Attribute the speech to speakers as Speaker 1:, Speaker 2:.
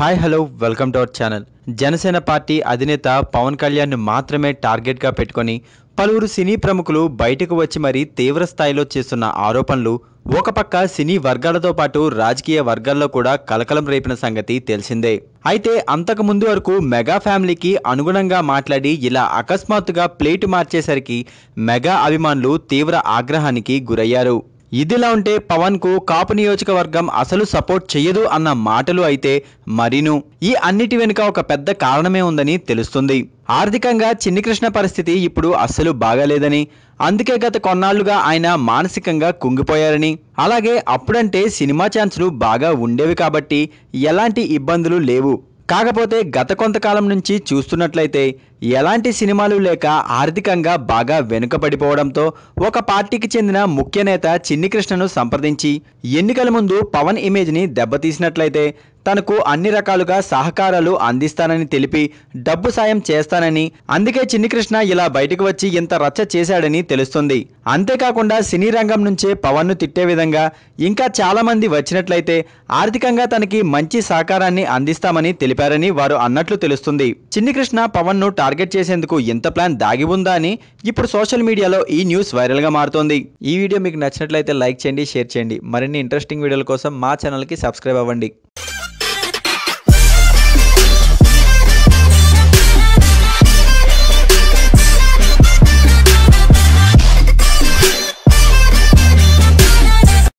Speaker 1: hi hello welcome to our channel Janasena party అధినేత పవన్ కళ్యాణ్ మాత్రమే టార్గెట్గా పెట్టుకొని పలువురు సినీ ప్రముఖులు బయటకు వచ్చి మరీ తీవ్ర స్థాయిలో చేస్తున్న ఆరోపణలు ఒక పక్క సినీ వర్గాలతో పాటు రాజకీయ వర్గాల్లో కూడా కలకలం రేపిన సంగతి తెలిసిందే అయితే అంతకు ముందు వరకు మెగా ఫ్యామిలీకి అనుగుణంగా మాట్లాడి ఇలా అకస్మాత్తుగా ప్లేటు మార్చేసరికి మెగా అభిమానులు తీవ్ర ఆగ్రహానికి గురయ్యారు ఇదిలా ఉంటే పవన్కు కాపు నియోజకవర్గం అసలు సపోర్ట్ చేయదు అన్న మాటలు అయితే మరిను ఈ అన్నిటి వెనుక ఒక పెద్ద కారణమే ఉందని తెలుస్తుంది ఆర్థికంగా చిన్నికృష్ణ పరిస్థితి ఇప్పుడు అస్సలు బాగాలేదని అందుకే గత కొన్నాళ్లుగా ఆయన మానసికంగా కుంగిపోయారని అలాగే అప్పుడంటే సినిమా ఛాన్సులు బాగా ఉండేవి కాబట్టి ఎలాంటి ఇబ్బందులు లేవు కాకపోతే గత కొంతకాలం నుంచి చూస్తున్నట్లయితే ఎలాంటి సినిమాలు లేక ఆర్థికంగా బాగా వెనుకబడిపోవడంతో ఒక పార్టీకి చెందిన ముఖ్య నేత చిన్ని కృష్ణను సంప్రదించి ఎన్నికల ముందు పవన్ ఇమేజ్ని దెబ్బతీసినట్లయితే తనకు అన్ని రకాలుగా సహకారాలు అందిస్తానని తెలిపి డబ్బు సాయం చేస్తానని అందుకే చిన్నికృష్ణ ఇలా బయటకు వచ్చి ఇంత రచ్చ చేశాడని తెలుస్తుంది అంతేకాకుండా సినీ రంగం నుంచే పవన్ను తిట్టే విధంగా ఇంకా చాలామంది వచ్చినట్లయితే ఆర్థికంగా తనకి మంచి సహకారాన్ని అందిస్తామని తెలిపారు తెలిపారని వారు అన్నట్లు తెలుస్తుంది చిన్ని కృష్ణ పవన్ ను టార్గెట్ చేసేందుకు ఇంత ప్లాన్ దాగి ఉందా అని ఇప్పుడు సోషల్ మీడియాలో ఈ న్యూస్ వైరల్ గా మారుతోంది ఈ వీడియో మీకు నచ్చినట్లయితే లైక్ చేయండి షేర్ చేయండి మరిన్ని ఇంట్రెస్టింగ్ వీడియోల కోసం మా ఛానల్కి సబ్స్క్రైబ్ అవ్వండి